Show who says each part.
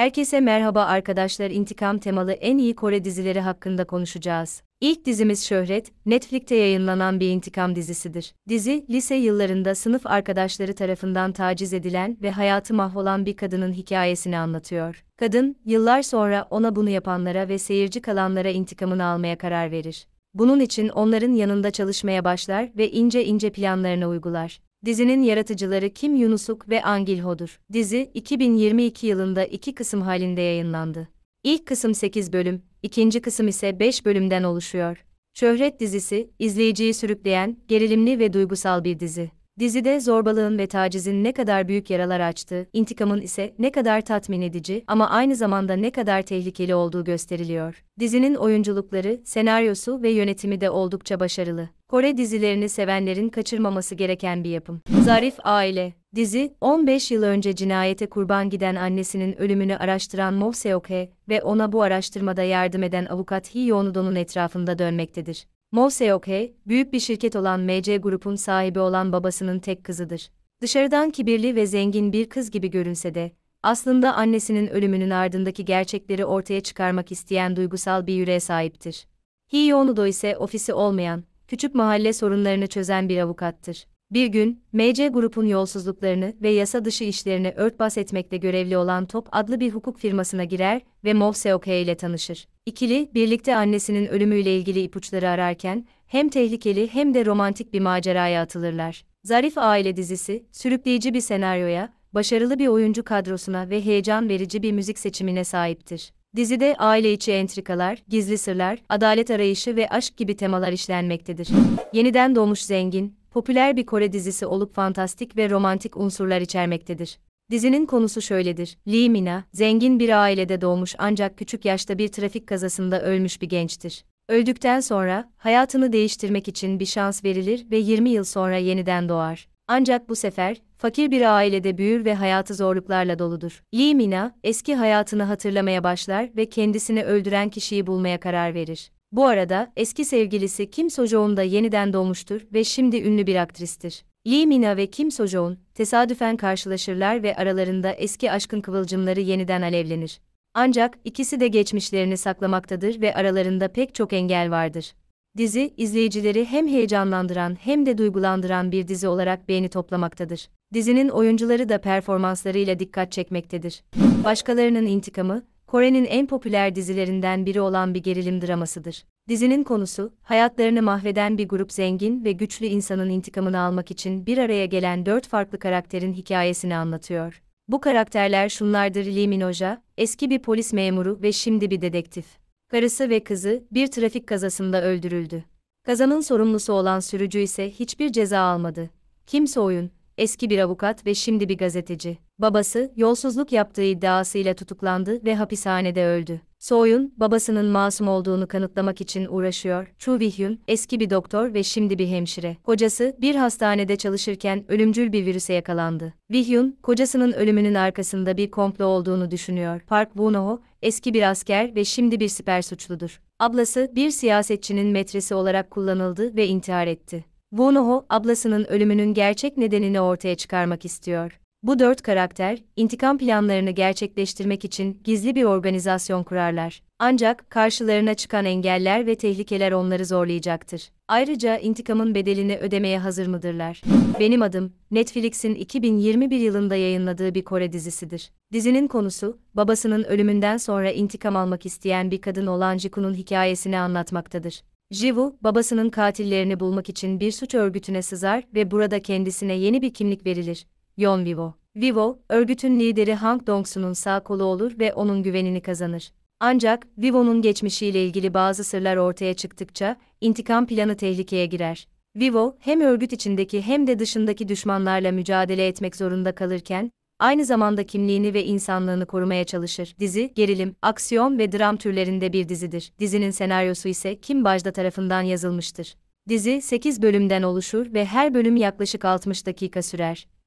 Speaker 1: Herkese merhaba arkadaşlar İntikam temalı en iyi Kore dizileri hakkında konuşacağız. İlk dizimiz Şöhret, Netflix'te yayınlanan bir intikam dizisidir. Dizi, lise yıllarında sınıf arkadaşları tarafından taciz edilen ve hayatı mahvolan bir kadının hikayesini anlatıyor. Kadın, yıllar sonra ona bunu yapanlara ve seyirci kalanlara intikamını almaya karar verir. Bunun için onların yanında çalışmaya başlar ve ince ince planlarını uygular. Dizinin yaratıcıları Kim Yunusuk ve Angil Hodur. Dizi 2022 yılında iki kısım halinde yayınlandı. İlk kısım 8 bölüm, ikinci kısım ise 5 bölümden oluşuyor. Şöhret dizisi, izleyiciyi sürükleyen, gerilimli ve duygusal bir dizi. Dizide zorbalığın ve tacizin ne kadar büyük yaralar açtığı, intikamın ise ne kadar tatmin edici ama aynı zamanda ne kadar tehlikeli olduğu gösteriliyor. Dizinin oyunculukları, senaryosu ve yönetimi de oldukça başarılı. Kore dizilerini sevenlerin kaçırmaması gereken bir yapım. Zarif Aile Dizi, 15 yıl önce cinayete kurban giden annesinin ölümünü araştıran Mo Seok-hye ve ona bu araştırmada yardım eden avukat Hee Yoon-do'nun etrafında dönmektedir. Mose büyük bir şirket olan MC Grup'un sahibi olan babasının tek kızıdır. Dışarıdan kibirli ve zengin bir kız gibi görünse de, aslında annesinin ölümünün ardındaki gerçekleri ortaya çıkarmak isteyen duygusal bir yüreğe sahiptir. Hiyonudo ise ofisi olmayan, küçük mahalle sorunlarını çözen bir avukattır. Bir gün, MC Grup'un yolsuzluklarını ve yasa dışı işlerini örtbas etmekte görevli olan Top adlı bir hukuk firmasına girer ve Mov Seokhe ile tanışır. İkili, birlikte annesinin ölümüyle ilgili ipuçları ararken, hem tehlikeli hem de romantik bir maceraya atılırlar. Zarif Aile dizisi, sürükleyici bir senaryoya, başarılı bir oyuncu kadrosuna ve heyecan verici bir müzik seçimine sahiptir. Dizide aile içi entrikalar, gizli sırlar, adalet arayışı ve aşk gibi temalar işlenmektedir. Yeniden doğmuş zengin, popüler bir Kore dizisi olup fantastik ve romantik unsurlar içermektedir. Dizinin konusu şöyledir. Lee Mina, zengin bir ailede doğmuş ancak küçük yaşta bir trafik kazasında ölmüş bir gençtir. Öldükten sonra, hayatını değiştirmek için bir şans verilir ve 20 yıl sonra yeniden doğar. Ancak bu sefer, fakir bir ailede büyür ve hayatı zorluklarla doludur. Lee Mina, eski hayatını hatırlamaya başlar ve kendisini öldüren kişiyi bulmaya karar verir. Bu arada eski sevgilisi Kim Sojourn da yeniden doğmuştur ve şimdi ünlü bir aktristir. Lee Mina ve Kim Sojourn tesadüfen karşılaşırlar ve aralarında eski aşkın kıvılcımları yeniden alevlenir. Ancak ikisi de geçmişlerini saklamaktadır ve aralarında pek çok engel vardır. Dizi, izleyicileri hem heyecanlandıran hem de duygulandıran bir dizi olarak beğeni toplamaktadır. Dizinin oyuncuları da performanslarıyla dikkat çekmektedir. Başkalarının intikamı, Kore'nin en popüler dizilerinden biri olan bir gerilim dramasıdır. Dizinin konusu, hayatlarını mahveden bir grup zengin ve güçlü insanın intikamını almak için bir araya gelen dört farklı karakterin hikayesini anlatıyor. Bu karakterler şunlardır Lee Minoja, eski bir polis memuru ve şimdi bir dedektif. Karısı ve kızı bir trafik kazasında öldürüldü. Kazanın sorumlusu olan sürücü ise hiçbir ceza almadı. Kimse oyun, eski bir avukat ve şimdi bir gazeteci. Babası, yolsuzluk yaptığı iddiasıyla tutuklandı ve hapishanede öldü. Soyun, babasının masum olduğunu kanıtlamak için uğraşıyor. Chu Bihyun, eski bir doktor ve şimdi bir hemşire. Kocası, bir hastanede çalışırken ölümcül bir virüse yakalandı. Bihyun, kocasının ölümünün arkasında bir komplo olduğunu düşünüyor. Park Woo-ho, eski bir asker ve şimdi bir siper suçludur. Ablası, bir siyasetçinin metresi olarak kullanıldı ve intihar etti. Wonoho, ablasının ölümünün gerçek nedenini ortaya çıkarmak istiyor. Bu dört karakter, intikam planlarını gerçekleştirmek için gizli bir organizasyon kurarlar. Ancak karşılarına çıkan engeller ve tehlikeler onları zorlayacaktır. Ayrıca intikamın bedelini ödemeye hazır mıdırlar? Benim adım, Netflix'in 2021 yılında yayınladığı bir Kore dizisidir. Dizinin konusu, babasının ölümünden sonra intikam almak isteyen bir kadın olan Jiku'nun hikayesini anlatmaktadır. Jivu, babasının katillerini bulmak için bir suç örgütüne sızar ve burada kendisine yeni bir kimlik verilir. Yon Vivo. Vivo, örgütün lideri Hank Dongsu'nun sağ kolu olur ve onun güvenini kazanır. Ancak Vivo'nun geçmişiyle ilgili bazı sırlar ortaya çıktıkça intikam planı tehlikeye girer. Vivo, hem örgüt içindeki hem de dışındaki düşmanlarla mücadele etmek zorunda kalırken, aynı zamanda kimliğini ve insanlığını korumaya çalışır. Dizi, gerilim, aksiyon ve dram türlerinde bir dizidir. Dizinin senaryosu ise Kim Bajda tarafından yazılmıştır. Dizi 8 bölümden oluşur ve her bölüm yaklaşık 60 dakika sürer.